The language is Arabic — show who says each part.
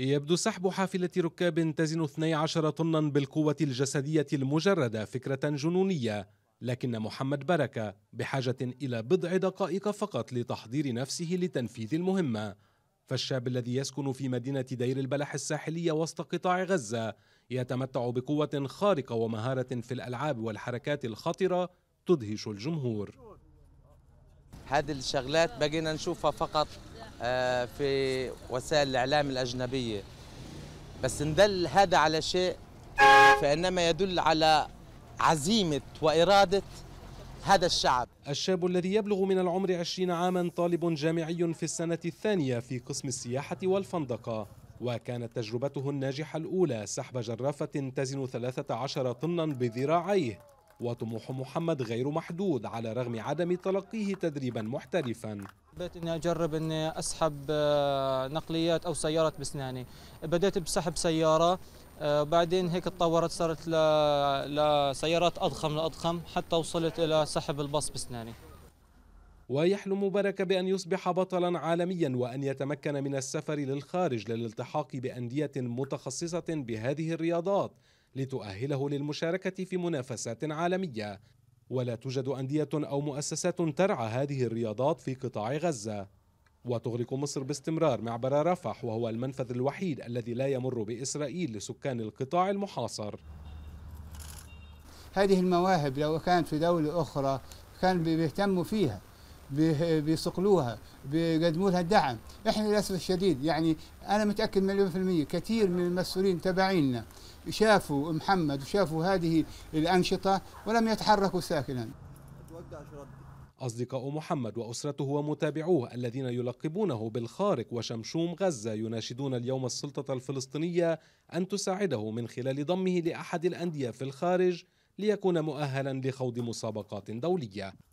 Speaker 1: يبدو سحب حافلة ركاب تزن 12 طنا بالقوة الجسدية المجردة فكرة جنونية لكن محمد بركة بحاجة إلى بضع دقائق فقط لتحضير نفسه لتنفيذ المهمة فالشاب الذي يسكن في مدينة دير البلح الساحلية وسط قطاع غزة يتمتع بقوة خارقة ومهارة في الألعاب والحركات الخطرة تدهش الجمهور
Speaker 2: هذه الشغلات بقينا نشوفها فقط آه، في وسائل الإعلام الأجنبية بس إن دل هذا على شيء
Speaker 1: فإنما يدل على عزيمة وإرادة هذا الشعب الشاب الذي يبلغ من العمر 20 عاما طالب جامعي في السنة الثانية في قسم السياحة والفندقة وكانت تجربته الناجحة الأولى سحب جرافة تزن 13 طنا بذراعيه وطموح محمد غير محدود على رغم عدم تلقيه تدريبا محترفا
Speaker 3: حبيت اني اجرب اني اسحب آه، نقليات او سيارات باسناني بدأت بسحب سياره آه، بعدين هيك تطورت صارت لسيارات اضخم لاضخم حتى وصلت الى سحب الباص باسناني
Speaker 1: ويحلم بركة بأن يصبح بطلا عالميا وأن يتمكن من السفر للخارج للالتحاق بأندية متخصصة بهذه الرياضات لتؤهله للمشاركة في منافسات عالمية ولا توجد أندية أو مؤسسات ترعى هذه الرياضات في قطاع غزة وتغلق مصر باستمرار معبر رفح وهو المنفذ الوحيد الذي لا يمر بإسرائيل لسكان القطاع المحاصر
Speaker 4: هذه المواهب لو كانت في دولة أخرى كان بيهتموا فيها بيصقلوها بيقدموا لها الدعم احنا للاسف الشديد يعني انا متاكد مليون في الميه كثير من المسؤولين تبعينا شافوا محمد وشافوا هذه الانشطه ولم يتحركوا ساكنا
Speaker 1: أصدقاء محمد وأسرته ومتابعوه الذين يلقبونه بالخارق وشمشوم غزة يناشدون اليوم السلطة الفلسطينية أن تساعده من خلال ضمه لأحد الأندية في الخارج ليكون مؤهلا لخوض مسابقات دولية